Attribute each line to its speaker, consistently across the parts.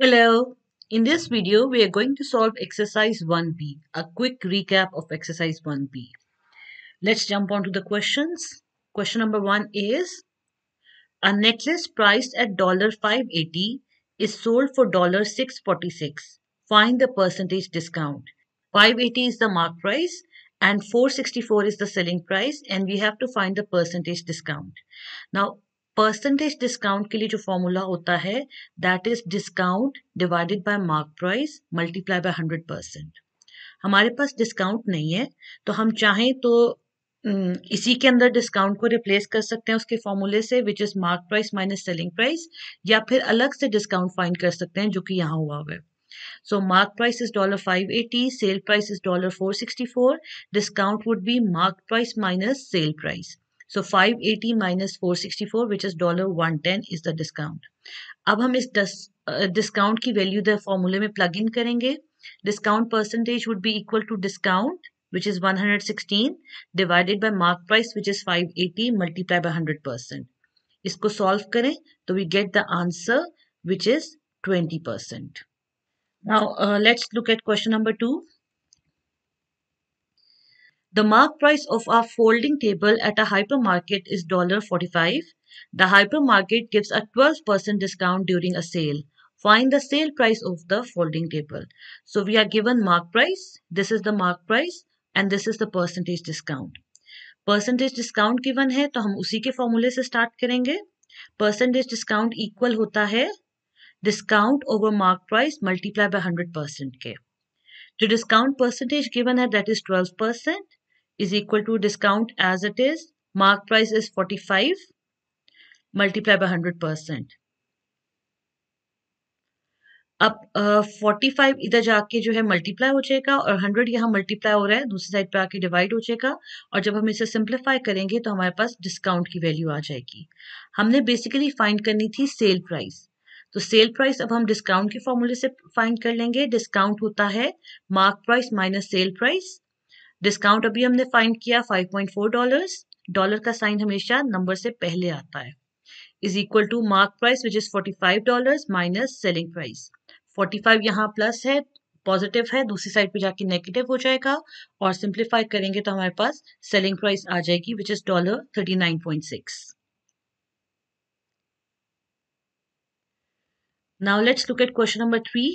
Speaker 1: Hello. In this video, we are going to solve exercise 1b, a quick recap of exercise 1b. Let's jump on to the questions. Question number 1 is, a necklace priced at $5.80 is sold for $6.46. Find the percentage discount. 580 is the mark price and 464 is the selling price and we have to find the percentage discount. Now, percentage discount के लिए जो formula होता है that is discount divided by mark price multiply by hundred percent हमारे पास discount नहीं है तो हम चाहें तो इसी के अंदर डिस्काउंट को रिप्लेस कर सकते हैं उसके फॉर्मूले से which is mark price minus selling price या फिर अलग से डिस्काउंट फाइंड कर सकते हैं जो कि यहाँ हुआ हुआ है So mark price is $580, sale price is $464. Discount would be mark price minus sale price. So 580 which is dollar one ten is the discount अब हम इस डिस्काउंट की वैल्यू द फॉर्मूले में प्लग इन करेंगे discount percentage would be equal to discount which is 116 by mark price which is five eighty multiply by hundred percent इसको solve करें तो we get the answer which is twenty percent now let's look at question number two The mark price of our folding table at a hypermarket is $45. The hypermarket gives a 12% discount during a sale. Find the sale price of the folding table. So we are given mark price. This is the mark price and this is the percentage discount. Percentage discount given है तो हम उसी के फॉर्मूले से start करेंगे percentage discount equal होता है discount over mark price multiply by hundred percent के जो डिस्काउंट परसेंटेज गिवन है that is twelve is equal to discount as it is. Mark price is 45 multiplied by 100%. अब फोर्टी फाइव इधर जाके जो है मल्टीप्लाई हो जाएगा और हंड्रेड यहाँ मल्टीप्लाई हो रहा है दूसरी साइड पे आके डिवाइड हो जाएगा और जब हम इसे सिंप्लीफाई करेंगे तो हमारे पास डिस्काउंट की वैल्यू आ जाएगी हमने बेसिकली फाइंड करनी थी सेल प्राइस तो सेल प्राइस अब हम डिस्काउंट के फॉर्मूले से फाइंड कर लेंगे डिस्काउंट होता है mark price minus sale price discount अभी हमने फाइंड किया 5.4 डॉलर्स डॉलर का साइन हमेशा नंबर से पहले आता है is equal to mark price which is 45 dollars minus selling price 45 यहाँ प्लस है पॉजिटिव है दूसरी साइड पे जाके नेगेटिव हो जाएगा और सिंप्लीफाई करेंगे तो हमारे पास सेलिंग प्राइस आ जाएगी which is dollar thirty Now let's look at question number 3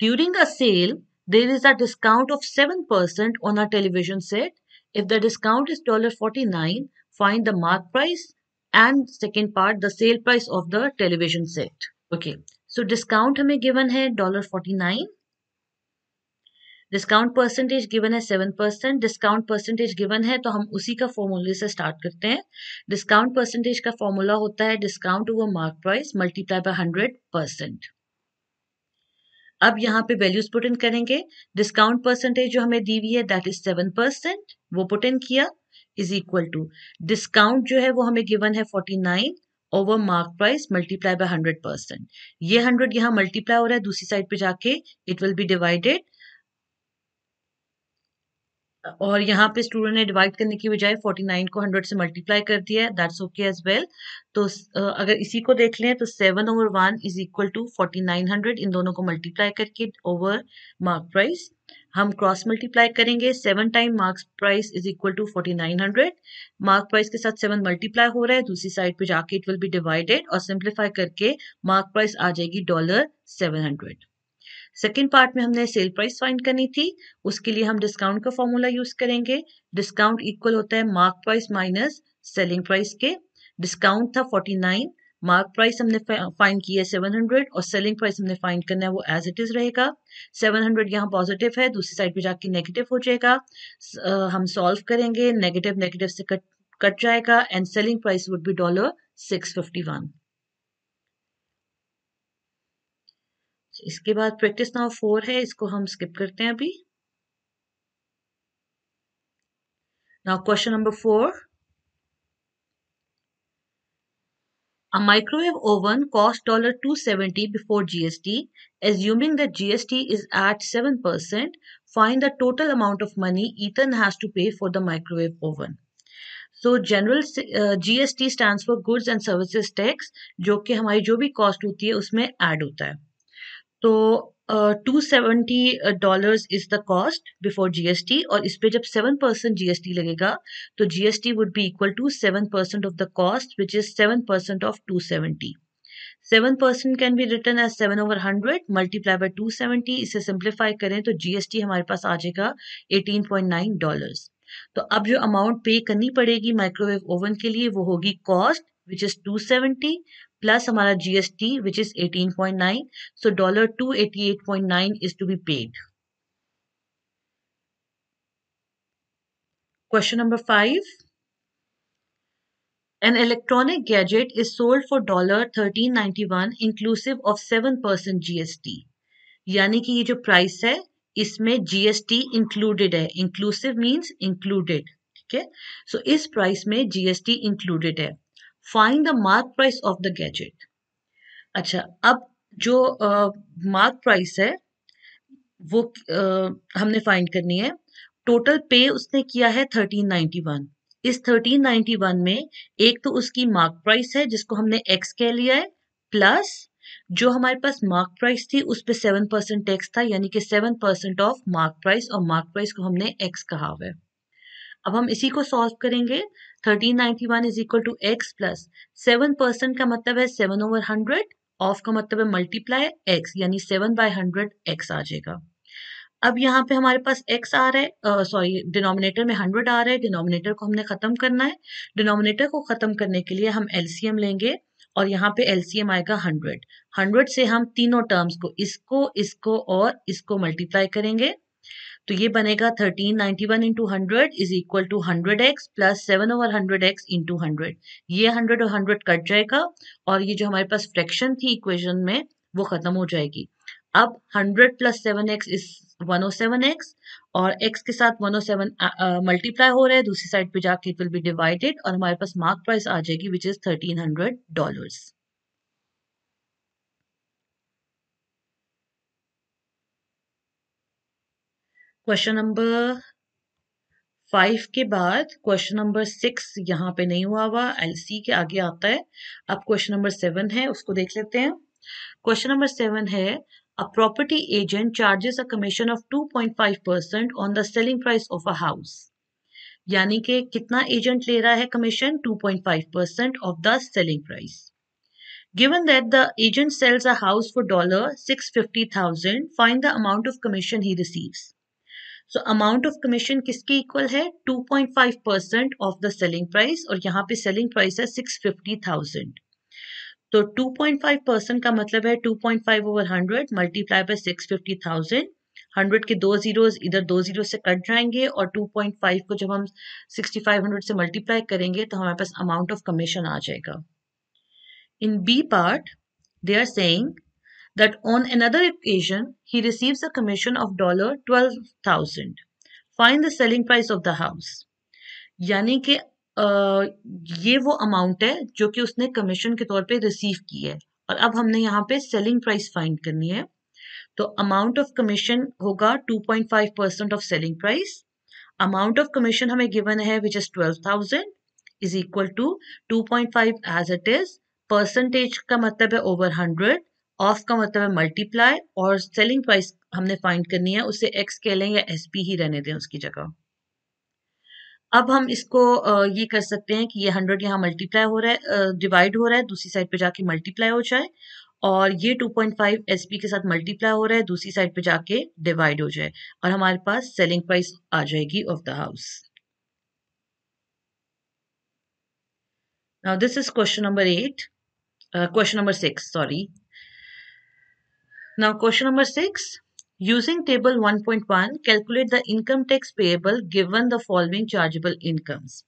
Speaker 1: During a sale, there is a discount of 7% on a television set. If the discount is $49, find the mark price and second part, the sale price of the television set. Okay, so discount हमें given है $49. Discount percentage given है seven percent discount percentage given है तो हम उसी का फॉर्मूले से स्टार्ट करते हैं डिस्काउंट परसेंटेज का फॉर्मूला होता है discount over mark price multiply by hundred percent अब यहाँ पे वैल्यूज पुट इन करेंगे डिस्काउंट परसेंटेज जो हमें दी हुई है दैट इज सेवन परसेंट वो पुट इन किया इज इक्वल टू डिस्काउंट जो है वो हमें गिवन है forty nine over mark price multiply by hundred percent ये हंड्रेड यहाँ मल्टीप्लाई हो रहा है दूसरी साइड पे जाके इट विल बी डिवाइडेड और यहाँ पे स्टूडेंट ने डिवाइड करने की बजाय 49 को 100 से मल्टीप्लाई कर दिया है दैट्स ओके एज वेल तो अगर इसी को देख लें तो 7 ओवर 1 इज इक्वल टू 4900 इन दोनों को मल्टीप्लाई करके ओवर मार्क प्राइस हम क्रॉस मल्टीप्लाई करेंगे seven time marks price is equal to forty nine hundred mark price के साथ सेवन मल्टीप्लाई हो रहा है दूसरी साइड पे जाके इट विल बी डिवाइडेड और सिंप्लीफाई करके मार्क प्राइस आ जाएगी dollar seven hundred second part में हमने सेल प्राइस फाइंड करनी थी उसके लिए हम डिस्काउंट का फॉर्मूला यूज करेंगे डिस्काउंट इक्वल होता है mark price minus selling price के डिस्काउंट था फोर्टी नाइन मार्क प्राइस हमने फाइंड किया है सेवन हंड्रेड और सेलिंग प्राइस हमने फाइंड करना है वो एज इट इज रहेगा सेवन हंड्रेड यहाँ पॉजिटिव है दूसरी साइड पे जाके नेगेटिव हो जाएगा uh, हम सॉल्व करेंगे नेगेटिव नेगेटिव से कट कट जाएगा and selling price would be dollar six fifty one इसके बाद प्रैक्टिस नाउ फोर है इसको हम स्किप करते हैं अभी now question number four A microwave oven cost dollar two seventy before GST. Assuming that GST is at seven percent, find the total amount of money Ethan has to pay for the microwave oven. So general uh, GST stands for Goods and Services Tax, जो कि हमारी जो भी cost होती है उसमें add होता है तो two seventy dollar is the cost before GST और इस पे जब सेवन परसेंट जीएसटी लगेगा तो GST would be equal to seven percent of the cost which is seven percent of two seventy seven percent can be written as seven over hundred multiply by two seventy इसे simplify करें तो GST हमारे पास आ जाएगा eighteen point nine dollar तो अब जो amount pay करनी पड़ेगी माइक्रोवेव ओवन के लिए वो होगी cost which is 270 plus our GST which is 18.9 so dollar 288.9 is to be paid. Question number 5 an electronic gadget is sold for dollar thirteen ninety one inclusive of 7% GST. yani कि ये जो price है इसमें GST included है Inclusive means included. Okay. So so price price में GST included है find the mark price of the gadget अच्छा अब जो मार्क uh, प्राइस है वो uh, हमने फाइंड करनी है टोटल पे उसने किया है थर्टीन नाइन्टी वन इस थर्टीन नाइन्टी वन में एक तो उसकी मार्क प्राइस है जिसको हमने एक्स कह लिया है प्लस जो हमारे पास मार्क प्राइस थी उस पर सेवन परसेंट टैक्स था यानी कि seven percent of mark price और मार्क प्राइस को हमने एक्स कहा हुआ है अब हम इसी को सॉल्व करेंगे 1391 is equal to x plus seven percent का मतलब है सेवन ओवर हंड्रेड ऑफ का मतलब है मल्टीप्लाई एक्स यानी सेवन बाय हंड्रेड एक्स आ जाएगा अब यहाँ पे हमारे पास x आ रहा है सॉरी डिनोमिनेटर में 100 आ रहा है डिनोमिनेटर को हमने खत्म करना है डिनोमिनेटर को खत्म करने के लिए हम एलसीएम लेंगे और यहाँ पे एलसीएम आएगा 100 100 से हम तीनों टर्म्स को इसको इसको और इसको मल्टीप्लाई करेंगे तो ये बनेगा thirteen ninety one into hundred is equal to hundred x plus seven over hundred x into hundred ये हंड्रेड और हंड्रेड कट जाएगा और ये जो हमारे पास फ्रैक्शन थी इक्वेशन में वो खत्म हो जाएगी अब hundred plus seven x is one o seven x और एक्स के साथ वन ओ सेवन मल्टीप्लाई हो रहे हैं दूसरी साइड पे जाके इट विल बी डिवाइडेड और हमारे पास मार्क प्राइस आ जाएगी which is thirteen hundred dollars question number five के बाद क्वेश्चन नंबर सिक्स यहाँ पे नहीं हुआ हुआ एल सी के आगे आता है अब क्वेश्चन नंबर सेवन है उसको देख लेते हैं क्वेश्चन नंबर सेवन है a property agent charges a commission of 2.5% on the selling price of a house यानी कि कितना एजेंट ले रहा है commission 2.5 percent of the selling price given that the agent sells a house for dollar six fifty thousand find the amount of commission he receives so amount of commission किसके equal है 2.5 percent of the selling price और यहाँ पे selling price है 650,000 तो 2.5 percent का मतलब है 2.5 ओवर 100 मल्टीप्लाई बाय 650,000 100 के दो जीरोस इधर दो जीरो से कट जाएंगे और 2.5 को जब हम 6500 से मल्टीप्लाई करेंगे तो हमारे पास अमाउंट ऑफ कमीशन आ जाएगा in B part they are saying that on another occasion he receives a commission of dollar twelve thousand find the selling price of the house यानी कि ये वो अमाउंट है जो कि उसने कमीशन के तौर पे रिसीव की है और अब हमने यहाँ पे सेलिंग प्राइस फाइंड करनी है तो अमाउंट ऑफ कमीशन होगा 2.5 percent of selling price amount of commission हमें गिवन है which is 12,000 is equal to 2.5 as it is percentage का मतलब है ओवर हंड्रेड ऑफ का मतलब है मल्टीप्लाई और सेलिंग प्राइस हमने फाइंड करनी है उसे एक्स कह लें या एस पी ही रहने दें उसकी जगह अब हम इसको ये कर सकते हैं कि ये हंड्रेड यहाँ मल्टीप्लाई हो रहा है डिवाइड हो रहा है दूसरी साइड पे जाके मल्टीप्लाई हो जाए और ये 2.5 पॉइंट के साथ मल्टीप्लाई हो रहा है दूसरी साइड पे जाके डिवाइड हो जाए और हमारे पास सेलिंग प्राइस आ जाएगी of the house now this is question number eight question number six sorry Now question number 6. Using table 1.1, calculate the income tax payable given the following chargeable incomes.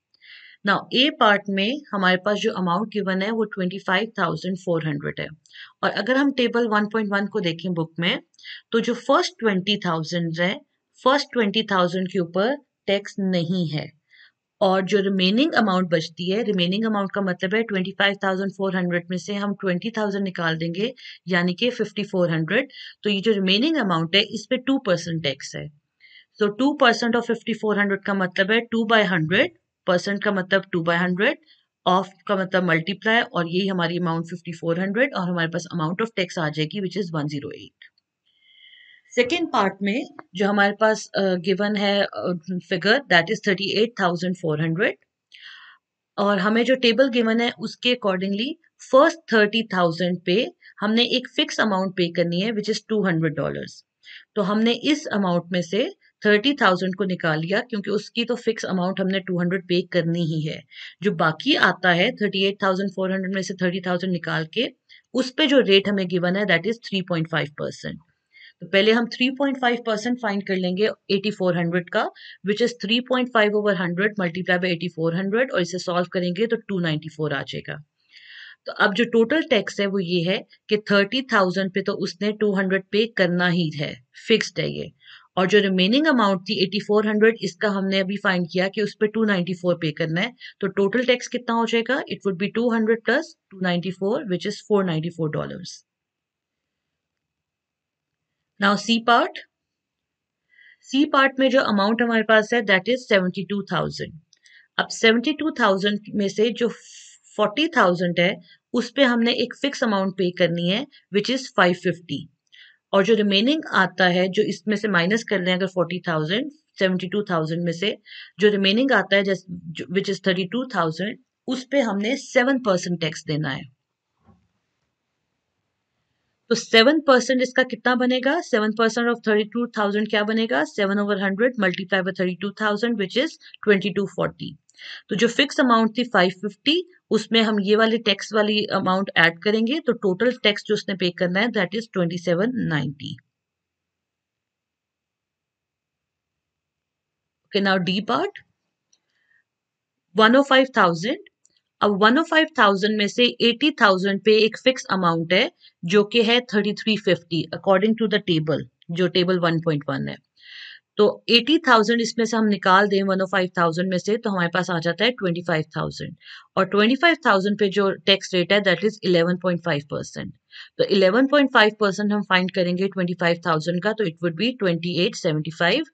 Speaker 1: Now A part में हमारे पास जो amount given है वो twenty five thousand four hundred है और अगर हम टेबल वन पॉइंट वन को देखें बुक में तो जो फर्स्ट ट्वेंटी थाउजेंड है फर्स्ट ट्वेंटी थाउजेंड के ऊपर टैक्स नहीं है और जो रिमेनिंग अमाउंट बचती है रिमेनिंग अमाउंट का मतलब है twenty five thousand four hundred में से हम ट्वेंटी थाउजेंड निकाल देंगे यानी कि फिफ्टी फोर हंड्रेड तो ये जो रिमेनिंग अमाउंट है इस पर टू परसेंट टैक्स है तो two percent of fifty four hundred का मतलब है टू बाई हंड्रेड परसेंट का मतलब टू बाय हंड्रेड ऑफ का मतलब मल्टीप्लाई और यही हमारी अमाउंट फिफ्टी फोर हंड्रेड और हमारे पास अमाउंट ऑफ टैक्स आ जाएगी which is one zero eight second part में जो हमारे पास गिवन uh, है figure that is thirty eight thousand four hundred और हमें जो टेबल गिवन है उसके अकॉर्डिंगली फर्स्ट थर्टी थाउजेंड पे हमने एक फिक्स अमाउंट पे करनी है which is two hundred dollar तो हमने इस अमाउंट में से थर्टी थाउजेंड को निकाल लिया क्योंकि उसकी तो फिक्स अमाउंट हमने टू हंड्रेड पे करनी ही है जो बाकी आता है thirty eight thousand four hundred में से थर्टी थाउजेंड निकाल के उस पे जो रेट हमें गिवन है that is three point five percent तो पहले हम 3.5 परसेंट फाइंड कर लेंगे 8400 का which is 3.5 over 100 multiply by 8400 और इसे सॉल्व करेंगे तो 294 आ जाएगा तो अब जो टोटल टैक्स है वो ये है कि 30,000 पे तो उसने 200 पे करना ही है फिक्स्ड है ये और जो रिमेनिंग अमाउंट थी 8400 इसका हमने अभी फाइंड किया कि उस पर टू पे करना है तो टोटल टैक्स कितना हो जाएगा it would be 200 plus 294 which is four dollars now C part C part में जो अमाउंट हमारे पास है that is seventy two thousand अब सेवेंटी टू थाउजेंड में से जो फोर्टी थाउजेंड है उस पर हमने एक फिक्स अमाउंट पे करनी है विच इज़ फाइव फिफ्टी और जो रिमेनिंग आता है जो इसमें से माइनस कर लें अगर forty thousand seventy two thousand में से जो रिमेनिंग आता है which is thirty two thousand उस पर हमने सेवन परसेंट टैक्स देना है तो सेवन परसेंट इसका कितना बनेगा seven percent of thirty two thousand क्या बनेगा seven over hundred multiply by thirty two thousand which is twenty two forty तो जो फिक्स अमाउंट थी फाइव फिफ्टी उसमें हम ये वाले टैक्स वाली अमाउंट ऐड करेंगे तो टोटल टैक्स जो उसने पे करना है that is twenty seven ninety okay now D part one o five thousand अब 105,000 में से 80,000 पे एक फिक्स अमाउंट है जो कि है 3350 अकॉर्डिंग टू द टेबल जो टेबल 1.1 है तो 80,000 इसमें से हम निकाल दें 105,000 में से तो हमारे पास आ जाता है 25,000 और 25,000 पे जो टैक्स रेट है दैट इज 11.5 परसेंट तो 11.5 परसेंट हम फाइंड करेंगे 25,000 का तो इट वुड बी 2875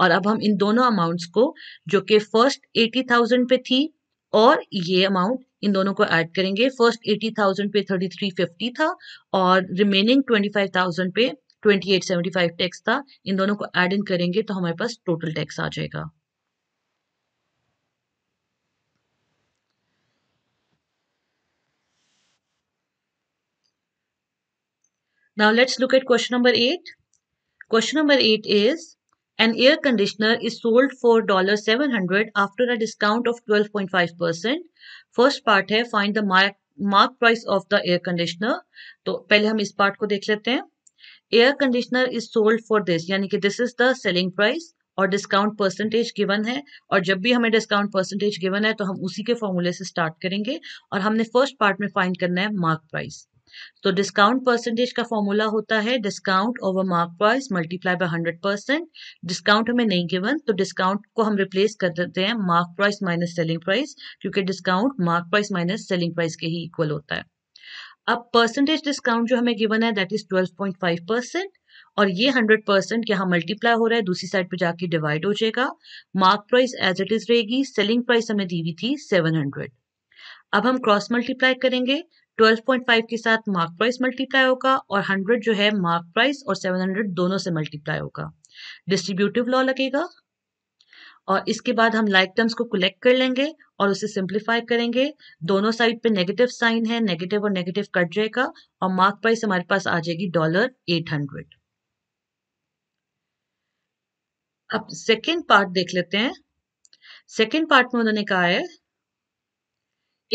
Speaker 1: और अब हम इन दोनों अमाउंट्स को जो कि फर्स्ट 80,000 पे थी और ये अमाउंट इन दोनों को ऐड करेंगे फर्स्ट एटी थाउजेंड पे थर्टी थ्री फिफ्टी था और रिमेनिंग ट्वेंटी फाइव थाउजेंड पे twenty eight seventy five tax था इन दोनों को ऐड इन करेंगे तो हमारे पास टोटल टैक्स आ जाएगा now let's look at question number eight question number eight is An air conditioner is sold for $700 after a discount of 12.5%. First part है find the mark price of the air conditioner. तो पहले हम इस part को देख लेते हैं air conditioner is sold for this यानी कि this is the selling price और डिस्काउंट परसेंटेज गिवन है और जब भी हमें डिस्काउंट परसेंटेज गिवन है तो हम उसी के फॉर्मूले से स्टार्ट करेंगे और हमने फर्स्ट पार्ट में फाइंड करना है मार्क प्राइस तो डिस्काउंट परसेंटेज का फॉर्मूला होता है discount over mark price multiply by hundred percent discount हमें नहीं गिवन तो डिस्काउंट को हम रिप्लेस कर देते हैं mark price minus selling price क्योंकि discount mark price minus selling price के ही इक्वल होता है अब परसेंटेज डिस्काउंट जो हमें गिवन है दैट इज 12.5 परसेंट और ये 100 परसेंट यहाँ मल्टीप्लाई हो रहा है दूसरी साइड पे जाके डिवाइड हो जाएगा mark price as it is रहेगी सेलिंग प्राइस हमें दी हुई थी 700 अब हम क्रॉस मल्टीप्लाई करेंगे 12.5 के साथ मार्क प्राइस मल्टीप्लाई होगा और 100 जो है मार्क प्राइस और 700 दोनों से मल्टीप्लाई होगा डिस्ट्रीब्यूटिव लॉ लगेगा और इसके बाद हम लाइक टर्म्स को कलेक्ट कर लेंगे और उसे सिंप्लीफाई करेंगे दोनों साइड पे नेगेटिव साइन है नेगेटिव और नेगेटिव कट जाएगा और मार्क प्राइस हमारे पास आ जाएगी डॉलर एट हंड्रेड अब सेकेंड पार्ट देख लेते हैं सेकेंड पार्ट में उन्होंने कहा है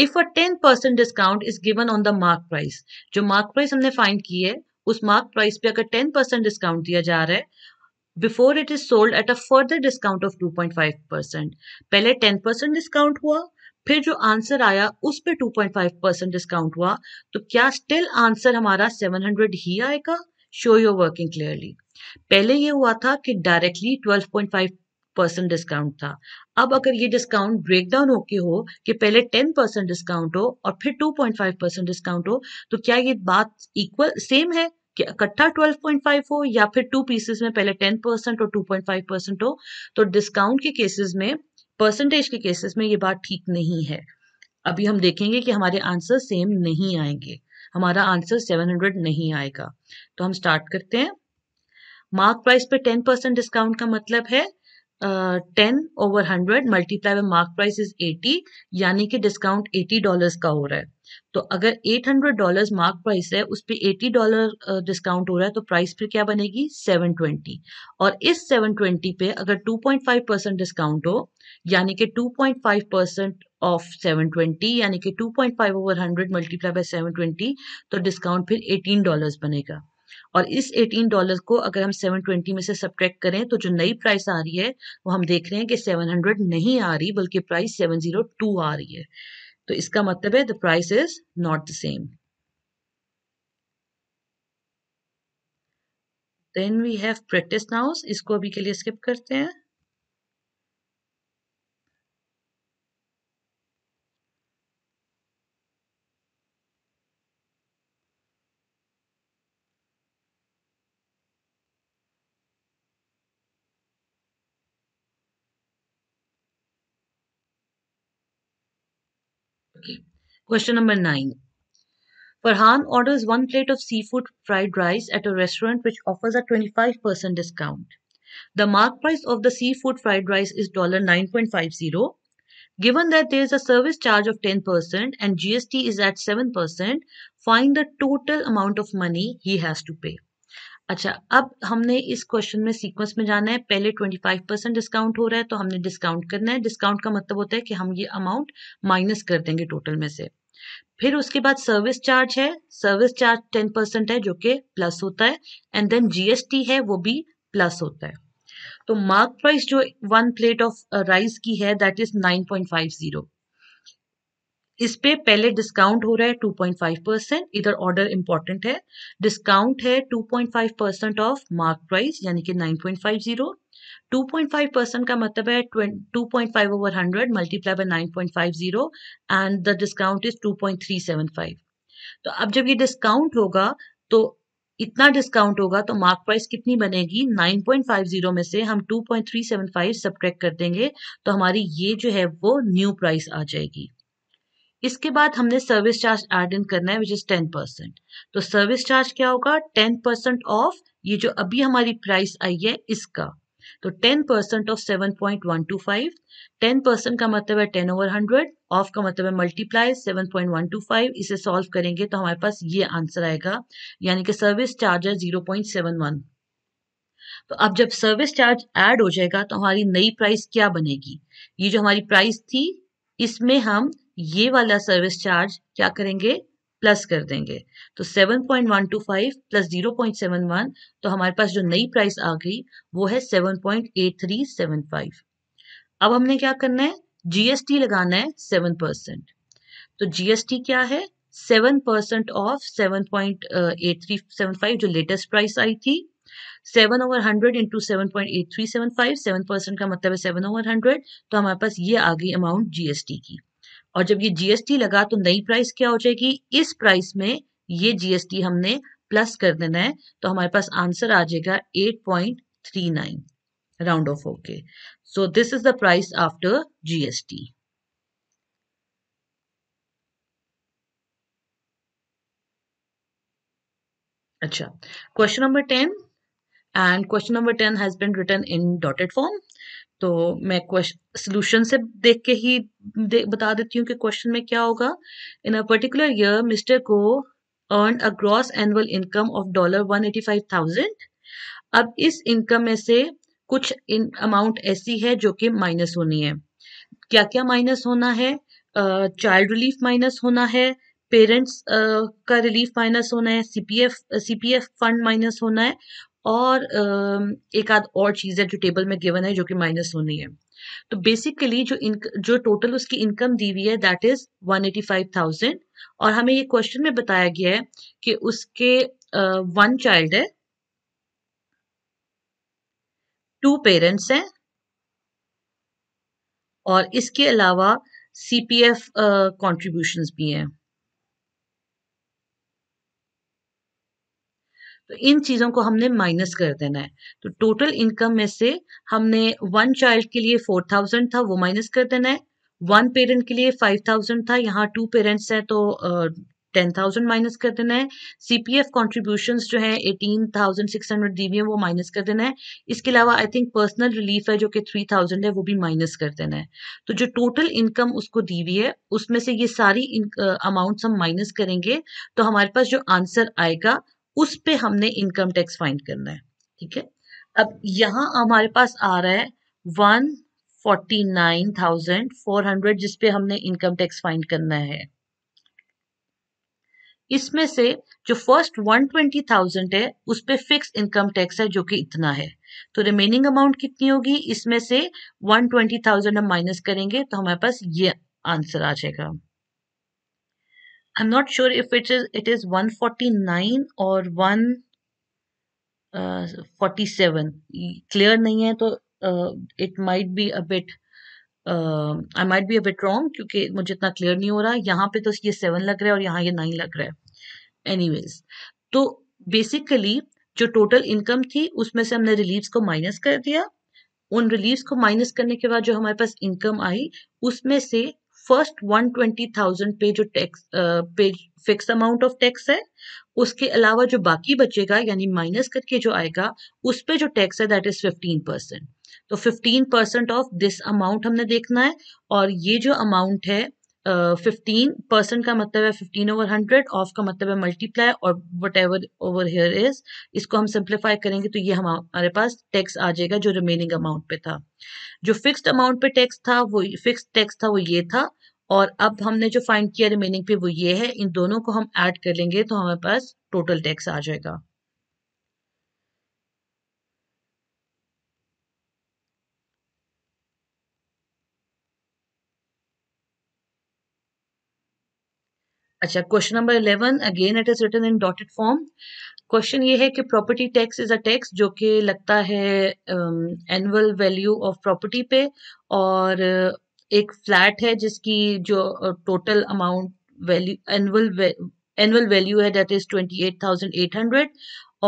Speaker 1: if a ten percent discount is given on the mark price जो मार्क प्राइस हमने फाइंड की है उस मार्क प्राइस पे अगर टेन परसेंट डिस्काउंट दिया जा रहा है before it is sold at a further discount of two point five percent पहले टेन परसेंट डिस्काउंट हुआ फिर जो आंसर आया उस पे 2.5 परसेंट डिस्काउंट हुआ तो क्या स्टिल आंसर हमारा 700 ही आएगा शो योर वर्किंग क्लियरली पहले ये हुआ था कि डायरेक्टली 12.5 परसेंट डिस्काउंट था अब अगर ये डिस्काउंट ब्रेक डाउन होके हो कि पहले टेन परसेंट डिस्काउंट हो और फिर two point five percent discount हो तो क्या ये बात इक्वल सेम है कि इकट्ठा फाइव हो या फिर टू पीसेस में पहले टेन परसेंट और फाइव परसेंट हो तो डिस्काउंट के केसेस में परसेंटेज के केसेस में ये बात ठीक नहीं है अभी हम देखेंगे कि हमारे आंसर सेम नहीं आएंगे हमारा आंसर 700 नहीं आएगा तो हम स्टार्ट करते हैं मार्क प्राइस पे 10 परसेंट डिस्काउंट का मतलब है ten over hundred multiply by mark price is eighty यानी कि डिस्काउंट एटी डॉलर्स का हो रहा है तो अगर eight hundred dollar mark price है उस पर एटी डॉलर डिस्काउंट हो रहा है तो प्राइस फिर क्या बनेगी सेवन ट्वेंटी और इस सेवन ट्वेंटी पे अगर two point five percent discount हो यानी कि two point five percent of seven twenty यानी कि two point five over hundred multiply by seven twenty तो डिस्काउंट फिर एटीन डॉलर बनेगा और इस 18 डॉलर को अगर हम 720 में से सब्ट्रैक्ट करें तो जो नई प्राइस आ रही है वो हम देख रहे हैं कि 700 नहीं आ रही बल्कि प्राइस 702 आ रही है तो इसका मतलब है the price is not the same then we have practice नाउस इसको अभी के लिए स्किप करते हैं Question number 9. Farhan orders one plate of seafood fried rice at a restaurant which offers a 25% discount. The mark price of the seafood fried rice is $9.50. Given that there is a service charge of 10% and GST is at 7%, find the total amount of money he has to pay. अच्छा अब हमने इस question में sequence में जाना है पहले 25 percent discount हो रहा है तो हमने डिस्काउंट करना है डिस्काउंट का मतलब होता है कि हम ये अमाउंट माइनस कर देंगे टोटल में से फिर उसके बाद सर्विस चार्ज है सर्विस चार्ज टेन परसेंट है जो कि प्लस होता है एंड देन जीएसटी है वो भी प्लस होता है तो मार्क प्राइस जो वन प्लेट ऑफ राइस की है that is nine point five zero इस पे पहले डिस्काउंट हो रहा है 2.5 परसेंट इधर ऑर्डर इंपॉर्टेंट है डिस्काउंट है 2.5 परसेंट ऑफ मार्क प्राइस यानी कि 9.50 2.5 परसेंट का मतलब है 2.5 over 100 multiply by 9.50 and the discount is 2.375 तो अब जब ये डिस्काउंट होगा तो इतना डिस्काउंट होगा तो मार्क प्राइस कितनी बनेगी 9.50 में से हम 2.375 सब्ट्रैक्ट कर देंगे तो हमारी ये जो है वो न्यू प्राइस आ जाएगी इसके बाद हमने सर्विस चार्ज एड इन करना है विच इज टेन परसेंट तो सर्विस चार्ज क्या होगा टेन परसेंट ऑफ ये जो अभी हमारी प्राइस आई है इसका तो 10 percent of seven point one two five ten percent का मतलब है 10 ओवर 100 ऑफ का मतलब है मल्टीप्लाई 7.125 इसे सॉल्व करेंगे तो हमारे पास ये आंसर आएगा यानी कि सर्विस चार्ज है 0.71 तो अब जब सर्विस चार्ज ऐड हो जाएगा तो हमारी नई प्राइस क्या बनेगी ये जो हमारी प्राइस थी इसमें हम ये वाला सर्विस चार्ज क्या करेंगे प्लस कर देंगे तो 7.125 प्लस 0.71 तो हमारे पास जो नई प्राइस आ गई वो है 7.8375 अब हमने क्या करना है जीएसटी लगाना है 7 परसेंट तो जीएसटी क्या है 7 परसेंट ऑफ 7.8375 जो लेटेस्ट प्राइस आई थी 7 over 100 into seven point eight three seven seven five percent का मतलब है 7 ओवर 100 तो हमारे पास ये आ गई अमाउंट जीएसटी की और जब ये जीएसटी लगा तो नई प्राइस क्या हो जाएगी इस प्राइस में ये जीएसटी हमने प्लस कर देना है तो हमारे पास आंसर आ जाएगा 8.39 round off okay so this is the price after GST अच्छा question number ten and question number ten has been return in dotted form तो मैं सोल्यूशन से देख के ही दे, बता देती हूँ कि क्वेश्चन में क्या होगा in a particular year mister को earn a gross annual income of dollar one eighty five thousand अब इस इनकम में से कुछ इन अमाउंट ऐसी है जो कि माइनस होनी है क्या क्या माइनस होना है चाइल्ड रिलीफ माइनस होना है पेरेंट्स uh, का रिलीफ माइनस होना है सीपीएफ सीपीएफ फंड माइनस होना है और एक आध और चीज़ है जो टेबल में गिवन है जो कि माइनस होनी है तो बेसिकली जो इन जो टोटल उसकी इनकम दी हुई है that is one eighty five thousand और हमें ये क्वेश्चन में बताया गया है कि उसके वन चाइल्ड है टू पेरेंट्स हैं और इसके अलावा सीपीएफ कंट्रीब्यूशंस भी हैं तो इन चीज़ों को हमने माइनस कर देना है तो टोटल इनकम में से हमने वन चाइल्ड के लिए फोर थाउजेंड था वो माइनस कर देना है वन पेरेंट के लिए फाइव थाउजेंड था यहाँ टू पेरेंट्स है तो टेन थाउजेंड माइनस कर देना है सीपीएफ कॉन्ट्रीब्यूशन जो है एटीन थाउजेंड सिक्स हंड्रेड दी हुई है वो माइनस कर देना है इसके अलावा आई थिंक पर्सनल रिलीफ है जो कि थ्री थाउजेंड है वो भी माइनस कर देना है तो जो टोटल इनकम उसको दी हुई है उसमें से ये सारी अमाउंट हम माइनस करेंगे तो हमारे पास जो आंसर आएगा उस पे हमने इनकम टैक्स फाइंड करना है ठीक है अब यहां हमारे पास आ रहा है one forty nine thousand four hundred जिसपे हमने इनकम टैक्स फाइंड करना है इसमें से जो फर्स्ट वन ट्वेंटी थाउजेंड है उस पर फिक्स इनकम टैक्स है जो कि इतना है तो रिमेनिंग अमाउंट कितनी होगी इसमें से वन ट्वेंटी थाउजेंड हम माइनस करेंगे तो हमारे पास ये आंसर आ जाएगा I'm not sure if it is it is 149 और 147 क्लियर नहीं है तो it might be bit uh, I might be a bit wrong um, क्योंकि मुझे इतना क्लियर नहीं हो रहा यहाँ पे तो ये सेवन लग रहा है और यहाँ ये नाइन लग रहा है Anyways, तो बेसिकली जो टोटल इनकम थी उसमें से हमने reliefs को माइनस कर दिया उन रिलीफ को माइनस करने के बाद जो हमारे पास इनकम आई उसमें से फर्स्ट वन ट्वेंटी थाउजेंड पे जो टैक्स पे फिक्स अमाउंट ऑफ टैक्स है उसके अलावा जो बाकी बचेगा यानी माइनस करके जो आएगा उस पे जो टैक्स है दैट इज फिफ्टीन परसेंट तो fifteen percent of this amount हमने देखना है और ये जो अमाउंट है फिफ्टीन uh, परसेंट का मतलब है फिफ्टीन ओवर हंड्रेड ऑफ का मतलब है मल्टीप्लाई और whatever over here is इसको हम सिंप्लीफाई करेंगे तो ये हमारे पास टैक्स आ जाएगा जो रिमेनिंग अमाउंट पे था जो फिक्स्ड अमाउंट पे टैक्स था वो फिक्स टैक्स था वो ये था और अब हमने जो फाइंड किया रिमेनिंग पे वो ये है इन दोनों को हम ऐड कर लेंगे तो हमारे पास टोटल टैक्स आ जाएगा अच्छा question number eleven again it is written in dotted form question ये है कि property tax is a tax जो कि लगता है एनुअल वैल्यू ऑफ प्रॉपर्टी पे और uh, एक फ्लैट है जिसकी जो total amount value annual annual value है that is twenty eight thousand eight hundred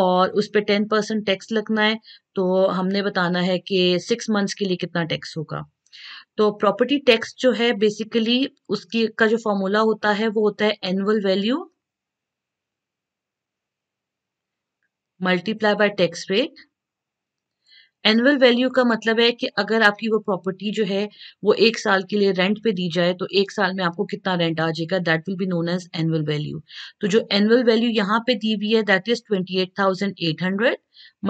Speaker 1: और उस पर टेन परसेंट टैक्स लगना है तो हमने बताना है कि सिक्स मंथ्स के लिए कितना टैक्स होगा तो प्रॉपर्टी टैक्स जो है बेसिकली उसकी का जो फॉर्मूला होता है वो होता है annual value multiply by tax rate annual value का मतलब है कि अगर आपकी वो प्रॉपर्टी जो है वो एक साल के लिए रेंट पे दी जाए तो एक साल में आपको कितना रेंट आ जाएगा that will be known as annual value तो जो एनुअल वैल्यू यहाँ पे दी हुई है that is twenty eight thousand eight hundred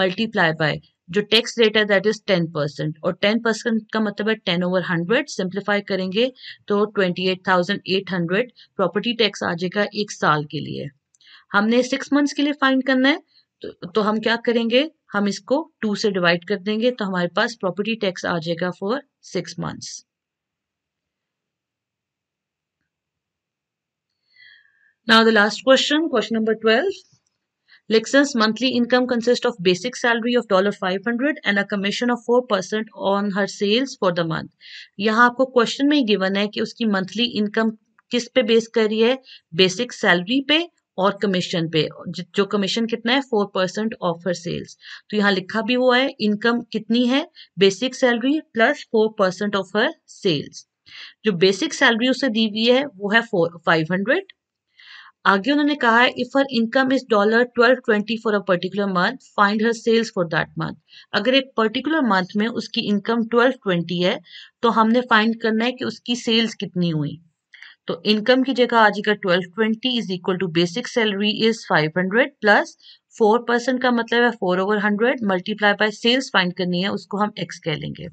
Speaker 1: multiply by जो टैक्स रेट है दैट इज टेन परसेंट और टेन परसेंट का मतलब है टेन ओवर हंड्रेड सिंप्लीफाई करेंगे तो twenty eight thousand eight hundred property tax आ जाएगा एक साल के लिए हमने सिक्स मंथ्स के लिए फाइंड करना है तो, तो हम क्या करेंगे हम इसको टू से डिवाइड कर देंगे तो हमारे पास प्रॉपर्टी टैक्स आ जाएगा for six months now the last question question number twelve Lexus monthly income consists of basic salary of dollar five hundred and a commission of four percent on her sales for the month. यहाँ आपको question में given है कि उसकी monthly income किस पे base कर रही है basic salary पे और कमीशन पे जो कमीशन कितना है फोर परसेंट ऑफर सेल्स तो यहाँ लिखा भी हुआ है इनकम कितनी है basic salary plus four percent of her sales जो बेसिक सैलरी उसे दी हुई है वो है फोर फाइव हंड्रेड आगे उन्होंने कहा है if her income is dollar twelve twenty for a particular month find her sales for that month अगर एक पर्टिकुलर मंथ में उसकी इनकम ट्वेल्व ट्वेंटी है तो हमने फाइंड करना है कि उसकी सेल्स कितनी हुई तो इनकम की जगह आज का twelve twenty is equal to basic salary is five hundred plus four percent का मतलब है four over hundred multiply by sales find करनी है उसको हम एक्स कह लेंगे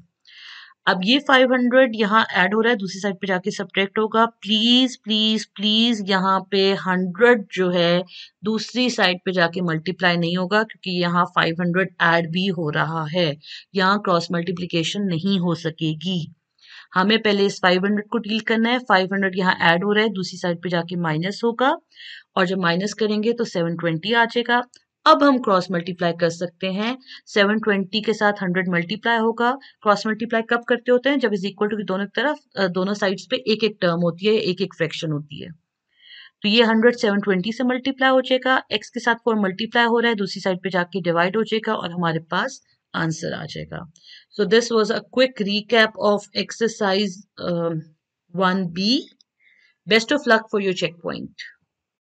Speaker 1: अब ये 500 यहाँ ऐड हो रहा है दूसरी साइड पे जाके सब्ट्रैक्ट होगा प्लीज प्लीज प्लीज यहाँ पे 100 जो है दूसरी साइड पे जाके मल्टीप्लाई नहीं होगा क्योंकि यहाँ 500 ऐड भी हो रहा है यहाँ क्रॉस मल्टीप्लीकेशन नहीं हो सकेगी हमें पहले इस 500 को डील करना है 500 यहाँ ऐड हो रहा है दूसरी साइड पे जाके माइनस होगा और जब माइनस करेंगे तो 720 आ जाएगा अब हम क्रॉस मल्टीप्लाई कर सकते हैं 720 के साथ 100 मल्टीप्लाई होगा क्रॉस मल्टीप्लाई कब करते होते हैं जब इज इक्वल टू दोनों तरफ दोनों साइड्स पे एक एक टर्म होती है एक एक फ्रैक्शन होती है तो ये हंड्रेड सेवन ट्वेंटी से मल्टीप्लाई हो जाएगा एक्स के साथ फोर मल्टीप्लाई हो रहा है दूसरी साइड पे जाके डिवाइड हो जाएगा और हमारे पास आंसर आ जाएगा so this was a quick recap of exercise one be best of luck for your check point